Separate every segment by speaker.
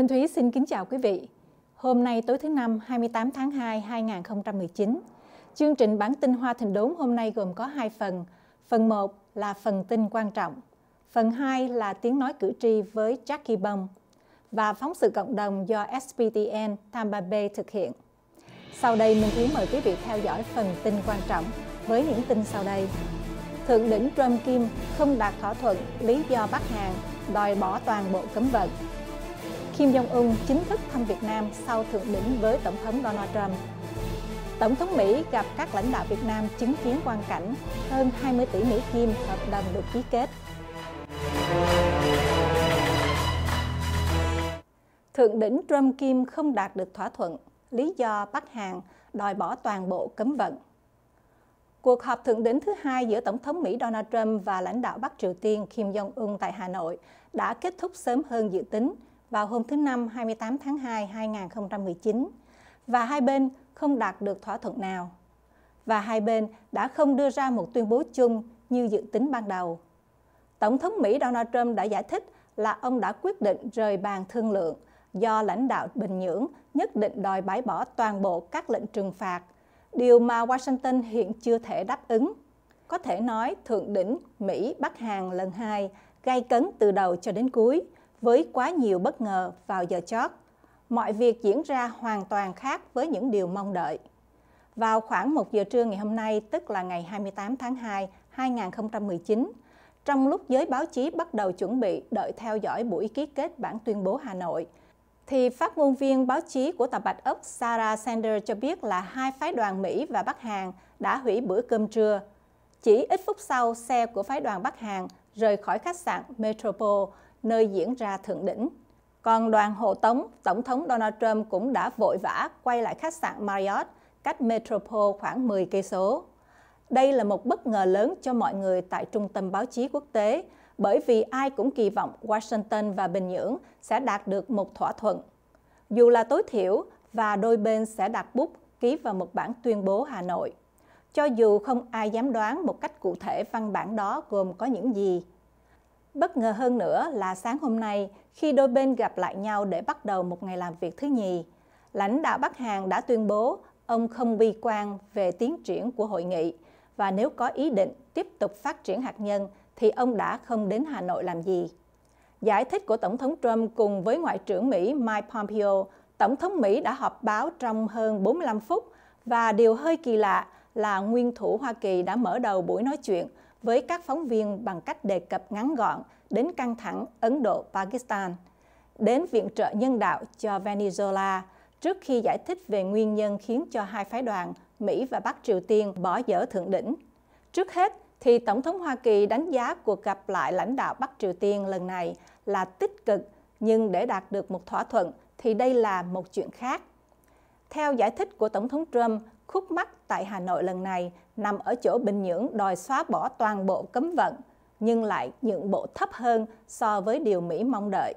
Speaker 1: Minh Thúy xin kính chào quý vị. Hôm nay tối thứ Năm 28 tháng 2 2019, chương trình bản tin Hoa Thịnh Đốn hôm nay gồm có hai phần. Phần 1 là phần tin quan trọng, phần 2 là tiếng nói cử tri với Jackie Bông và phóng sự cộng đồng do SPTN Tampa Bay thực hiện. Sau đây, Minh Thúy mời quý vị theo dõi phần tin quan trọng với những tin sau đây. Thượng đỉnh Trump Kim không đạt thỏa thuận lý do Bắc Hàn đòi bỏ toàn bộ cấm vận Kim Jong-un chính thức thăm Việt Nam sau thượng đỉnh với Tổng thống Donald Trump. Tổng thống Mỹ gặp các lãnh đạo Việt Nam chứng kiến quan cảnh hơn 20 tỷ Mỹ Kim hợp đồng được ký kết. Thượng đỉnh Trump Kim không đạt được thỏa thuận, lý do Bắc Hàn đòi bỏ toàn bộ cấm vận. Cuộc họp thượng đỉnh thứ hai giữa Tổng thống Mỹ Donald Trump và lãnh đạo Bắc Triều Tiên Kim Jong-un tại Hà Nội đã kết thúc sớm hơn dự tính vào hôm thứ Năm 28 tháng 2 2019 và hai bên không đạt được thỏa thuận nào. Và hai bên đã không đưa ra một tuyên bố chung như dự tính ban đầu. Tổng thống Mỹ Donald Trump đã giải thích là ông đã quyết định rời bàn thương lượng do lãnh đạo Bình Nhưỡng nhất định đòi bãi bỏ toàn bộ các lệnh trừng phạt, điều mà Washington hiện chưa thể đáp ứng. Có thể nói thượng đỉnh Mỹ-Bắc Hàn lần hai gây cấn từ đầu cho đến cuối – với quá nhiều bất ngờ vào giờ chót. Mọi việc diễn ra hoàn toàn khác với những điều mong đợi. Vào khoảng 1 giờ trưa ngày hôm nay, tức là ngày 28 tháng 2, 2019, trong lúc giới báo chí bắt đầu chuẩn bị đợi theo dõi buổi ký kết bản tuyên bố Hà Nội, thì phát ngôn viên báo chí của tập Bạch Ốc Sarah Sanders cho biết là hai phái đoàn Mỹ và Bắc Hàn đã hủy bữa cơm trưa. Chỉ ít phút sau, xe của phái đoàn Bắc Hàn rời khỏi khách sạn Metropole nơi diễn ra thượng đỉnh. Còn đoàn hộ tống, Tổng thống Donald Trump cũng đã vội vã quay lại khách sạn Marriott cách Metropole khoảng 10 cây số. Đây là một bất ngờ lớn cho mọi người tại trung tâm báo chí quốc tế, bởi vì ai cũng kỳ vọng Washington và Bình Nhưỡng sẽ đạt được một thỏa thuận. Dù là tối thiểu, và đôi bên sẽ đặt bút ký vào một bản tuyên bố Hà Nội. Cho dù không ai dám đoán một cách cụ thể văn bản đó gồm có những gì, Bất ngờ hơn nữa là sáng hôm nay, khi đôi bên gặp lại nhau để bắt đầu một ngày làm việc thứ nhì, lãnh đạo Bắc Hàn đã tuyên bố ông không bi quan về tiến triển của hội nghị và nếu có ý định tiếp tục phát triển hạt nhân thì ông đã không đến Hà Nội làm gì. Giải thích của Tổng thống Trump cùng với Ngoại trưởng Mỹ Mike Pompeo, Tổng thống Mỹ đã họp báo trong hơn 45 phút và điều hơi kỳ lạ là nguyên thủ Hoa Kỳ đã mở đầu buổi nói chuyện – với các phóng viên bằng cách đề cập ngắn gọn đến căng thẳng Ấn Độ-Pakistan, đến viện trợ nhân đạo cho Venezuela trước khi giải thích về nguyên nhân khiến cho hai phái đoàn Mỹ và Bắc Triều Tiên bỏ dở thượng đỉnh. Trước hết thì Tổng thống Hoa Kỳ đánh giá cuộc gặp lại lãnh đạo Bắc Triều Tiên lần này là tích cực nhưng để đạt được một thỏa thuận thì đây là một chuyện khác. Theo giải thích của Tổng thống Trump, khúc mắc tại Hà Nội lần này nằm ở chỗ Bình Nhưỡng đòi xóa bỏ toàn bộ cấm vận, nhưng lại nhượng bộ thấp hơn so với điều Mỹ mong đợi.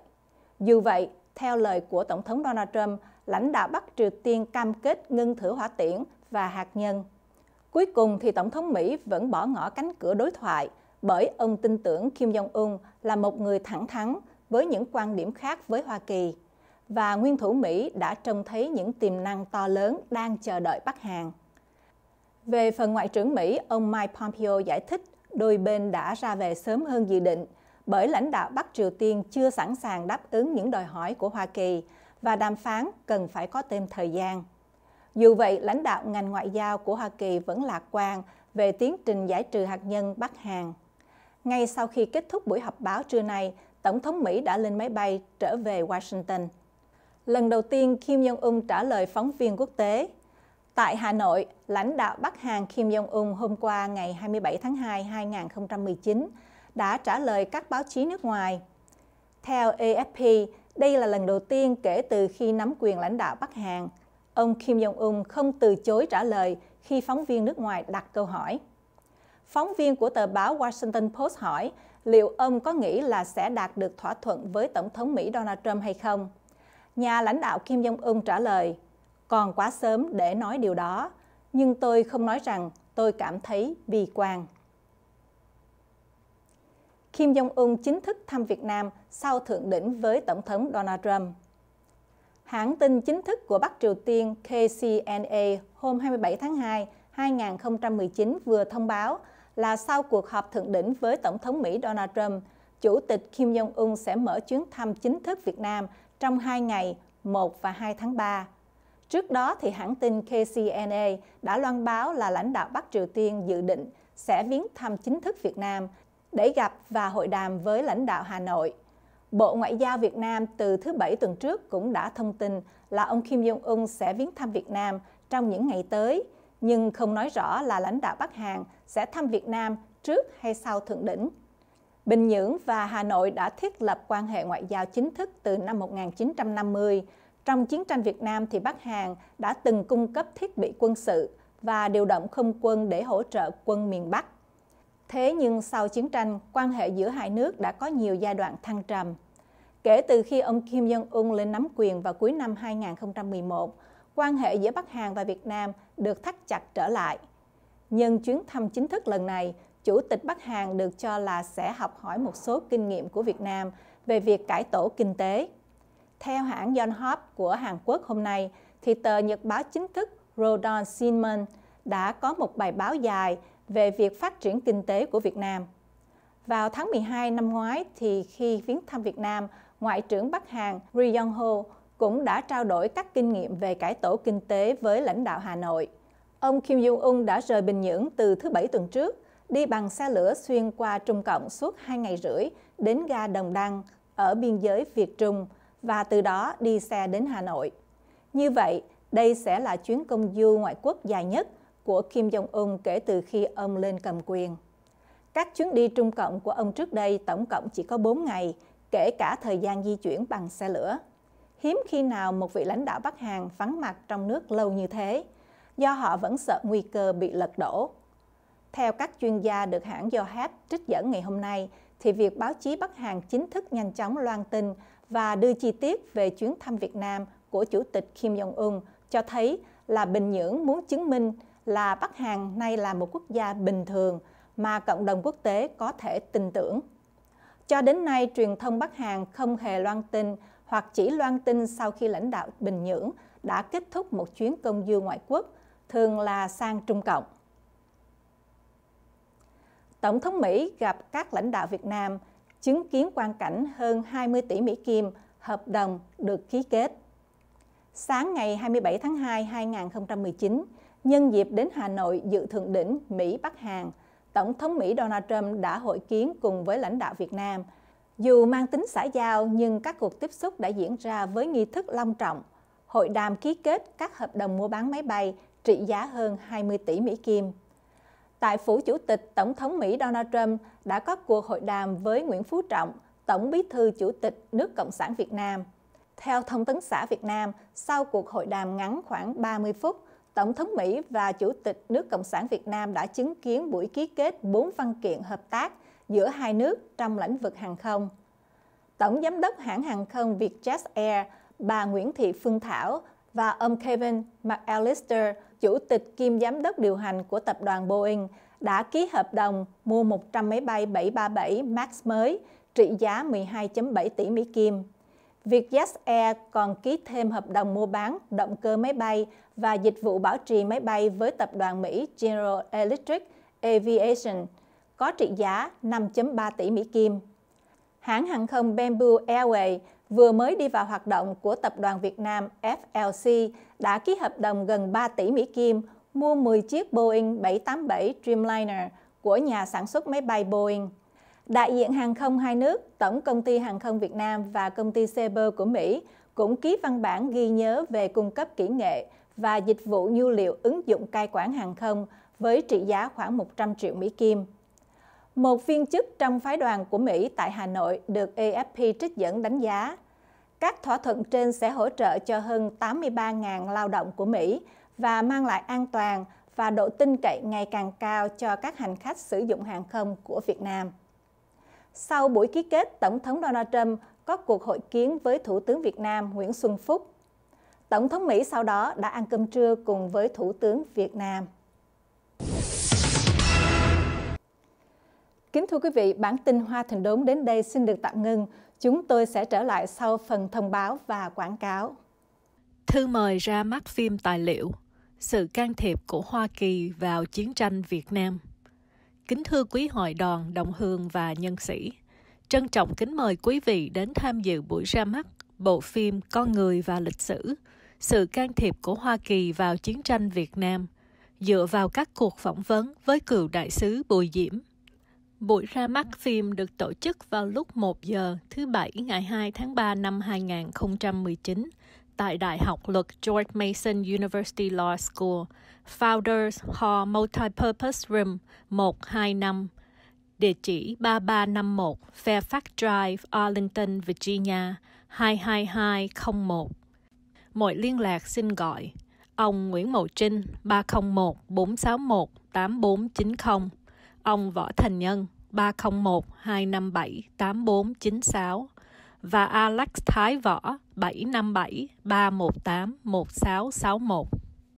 Speaker 1: Dù vậy, theo lời của Tổng thống Donald Trump, lãnh đạo Bắc Triều Tiên cam kết ngưng thử hỏa tiễn và hạt nhân. Cuối cùng thì Tổng thống Mỹ vẫn bỏ ngỏ cánh cửa đối thoại bởi ông tin tưởng Kim Jong-un là một người thẳng thắn với những quan điểm khác với Hoa Kỳ và nguyên thủ Mỹ đã trông thấy những tiềm năng to lớn đang chờ đợi Bắc Hàn. Về phần Ngoại trưởng Mỹ, ông Mike Pompeo giải thích đôi bên đã ra về sớm hơn dự định bởi lãnh đạo Bắc Triều Tiên chưa sẵn sàng đáp ứng những đòi hỏi của Hoa Kỳ và đàm phán cần phải có thêm thời gian. Dù vậy, lãnh đạo ngành ngoại giao của Hoa Kỳ vẫn lạc quan về tiến trình giải trừ hạt nhân Bắc Hàn. Ngay sau khi kết thúc buổi họp báo trưa nay, Tổng thống Mỹ đã lên máy bay trở về Washington lần đầu tiên Kim Jong-un trả lời phóng viên quốc tế. Tại Hà Nội, lãnh đạo Bắc Hàn Kim Jong-un hôm qua ngày 27 tháng 2 2019 đã trả lời các báo chí nước ngoài. Theo AFP, đây là lần đầu tiên kể từ khi nắm quyền lãnh đạo Bắc Hàn, ông Kim Jong-un không từ chối trả lời khi phóng viên nước ngoài đặt câu hỏi. Phóng viên của tờ báo Washington Post hỏi liệu ông có nghĩ là sẽ đạt được thỏa thuận với Tổng thống Mỹ Donald Trump hay không? Nhà lãnh đạo Kim Jong-un trả lời, còn quá sớm để nói điều đó, nhưng tôi không nói rằng tôi cảm thấy bi quan. Kim Jong-un chính thức thăm Việt Nam sau thượng đỉnh với Tổng thống Donald Trump. Hãng tin chính thức của Bắc Triều Tiên KCNA hôm 27 tháng 2, 2019 vừa thông báo là sau cuộc họp thượng đỉnh với Tổng thống Mỹ Donald Trump, Chủ tịch Kim Jong-un sẽ mở chuyến thăm chính thức Việt Nam trong hai ngày 1 và 2 tháng 3. Trước đó thì hãng tin KCNA đã loan báo là lãnh đạo Bắc Triều Tiên dự định sẽ viếng thăm chính thức Việt Nam để gặp và hội đàm với lãnh đạo Hà Nội. Bộ Ngoại giao Việt Nam từ thứ Bảy tuần trước cũng đã thông tin là ông Kim Jong-un sẽ viếng thăm Việt Nam trong những ngày tới, nhưng không nói rõ là lãnh đạo Bắc Hàn sẽ thăm Việt Nam trước hay sau thượng đỉnh. Bình Nhưỡng và Hà Nội đã thiết lập quan hệ ngoại giao chính thức từ năm 1950. Trong chiến tranh Việt Nam thì Bắc Hàn đã từng cung cấp thiết bị quân sự và điều động không quân để hỗ trợ quân miền Bắc. Thế nhưng sau chiến tranh, quan hệ giữa hai nước đã có nhiều giai đoạn thăng trầm. Kể từ khi ông Kim Jong-un lên nắm quyền vào cuối năm 2011, quan hệ giữa Bắc Hàn và Việt Nam được thắt chặt trở lại. Nhân chuyến thăm chính thức lần này chủ tịch Bắc Hàn được cho là sẽ học hỏi một số kinh nghiệm của Việt Nam về việc cải tổ kinh tế. Theo hãng Yonhap của Hàn Quốc hôm nay, thì tờ nhật báo chính thức Rodon Sinman đã có một bài báo dài về việc phát triển kinh tế của Việt Nam. Vào tháng 12 năm ngoái thì khi viếng thăm Việt Nam, Ngoại trưởng Bắc Hàn Ri Yong Ho cũng đã trao đổi các kinh nghiệm về cải tổ kinh tế với lãnh đạo Hà Nội. Ông Kim Jong Un đã rời Bình Nhưỡng từ thứ Bảy tuần trước đi bằng xe lửa xuyên qua Trung Cộng suốt 2 ngày rưỡi đến ga Đồng Đăng ở biên giới Việt Trung và từ đó đi xe đến Hà Nội. Như vậy, đây sẽ là chuyến công du ngoại quốc dài nhất của Kim Jong-un kể từ khi ông lên cầm quyền. Các chuyến đi Trung Cộng của ông trước đây tổng cộng chỉ có 4 ngày, kể cả thời gian di chuyển bằng xe lửa. Hiếm khi nào một vị lãnh đạo Bắc Hàn vắng mặt trong nước lâu như thế, do họ vẫn sợ nguy cơ bị lật đổ. Theo các chuyên gia được hãng Yonhap trích dẫn ngày hôm nay, thì việc báo chí Bắc Hàn chính thức nhanh chóng loan tin và đưa chi tiết về chuyến thăm Việt Nam của Chủ tịch Kim Jong-un cho thấy là Bình Nhưỡng muốn chứng minh là Bắc Hàn nay là một quốc gia bình thường mà cộng đồng quốc tế có thể tin tưởng. Cho đến nay, truyền thông Bắc Hàn không hề loan tin hoặc chỉ loan tin sau khi lãnh đạo Bình Nhưỡng đã kết thúc một chuyến công du ngoại quốc, thường là sang Trung Cộng. Tổng thống Mỹ gặp các lãnh đạo Việt Nam, chứng kiến quan cảnh hơn 20 tỷ Mỹ Kim hợp đồng được ký kết. Sáng ngày 27 tháng 2 2019, nhân dịp đến Hà Nội dự thượng đỉnh Mỹ Bắc Hàn, Tổng thống Mỹ Donald Trump đã hội kiến cùng với lãnh đạo Việt Nam. Dù mang tính xã giao nhưng các cuộc tiếp xúc đã diễn ra với nghi thức long trọng. Hội đàm ký kết các hợp đồng mua bán máy bay trị giá hơn 20 tỷ Mỹ Kim Tại Phủ Chủ tịch, Tổng thống Mỹ Donald Trump đã có cuộc hội đàm với Nguyễn Phú Trọng, Tổng bí thư Chủ tịch nước Cộng sản Việt Nam. Theo Thông tấn xã Việt Nam, sau cuộc hội đàm ngắn khoảng 30 phút, Tổng thống Mỹ và Chủ tịch nước Cộng sản Việt Nam đã chứng kiến buổi ký kết 4 văn kiện hợp tác giữa hai nước trong lĩnh vực hàng không. Tổng giám đốc hãng hàng không Vietjet Air, bà Nguyễn Thị Phương Thảo và ông Kevin McAllister Chủ tịch kiêm giám đốc điều hành của tập đoàn Boeing, đã ký hợp đồng mua 100 máy bay 737 MAX mới trị giá 12.7 tỷ Mỹ Kim. Vietjet Air còn ký thêm hợp đồng mua bán động cơ máy bay và dịch vụ bảo trì máy bay với tập đoàn Mỹ General Electric Aviation có trị giá 5.3 tỷ Mỹ Kim hãng hàng không Bamboo Airways vừa mới đi vào hoạt động của tập đoàn Việt Nam FLC đã ký hợp đồng gần 3 tỷ Mỹ Kim mua 10 chiếc Boeing 787 Dreamliner của nhà sản xuất máy bay Boeing. Đại diện hàng không hai nước, Tổng công ty hàng không Việt Nam và công ty Sabre của Mỹ cũng ký văn bản ghi nhớ về cung cấp kỹ nghệ và dịch vụ nhu liệu ứng dụng cai quản hàng không với trị giá khoảng 100 triệu Mỹ Kim. Một viên chức trong phái đoàn của Mỹ tại Hà Nội được AFP trích dẫn đánh giá, các thỏa thuận trên sẽ hỗ trợ cho hơn 83.000 lao động của Mỹ và mang lại an toàn và độ tin cậy ngày càng cao cho các hành khách sử dụng hàng không của Việt Nam. Sau buổi ký kết, Tổng thống Donald Trump có cuộc hội kiến với Thủ tướng Việt Nam Nguyễn Xuân Phúc. Tổng thống Mỹ sau đó đã ăn cơm trưa cùng với Thủ tướng Việt Nam. Kính thưa quý vị, bản tin Hoa Thành Đốn đến đây xin được tạm ngưng. Chúng tôi sẽ trở lại sau phần thông báo và quảng cáo. Thư mời ra mắt
Speaker 2: phim tài liệu Sự can thiệp của Hoa Kỳ vào chiến tranh Việt Nam Kính thưa quý hội đoàn, đồng hương và nhân sĩ, trân trọng kính mời quý vị đến tham dự buổi ra mắt bộ phim Con người và lịch sử, sự can thiệp của Hoa Kỳ vào chiến tranh Việt Nam, dựa vào các cuộc phỏng vấn với cựu đại sứ Bùi Diễm Buổi ra mắt phim được tổ chức vào lúc 1 giờ thứ Bảy ngày 2 tháng 3 năm 2019 tại Đại học Luật George Mason University Law School, Founders Hall Multipurpose Room 125, địa chỉ 3351 Fairfax Drive, Arlington, Virginia 22201. Mọi liên lạc xin gọi ông Nguyễn Mậu Trinh 301 461 8490, ông Võ Thành Nhân 301 257 8496 và Alex Thái Võ 757 318 1661.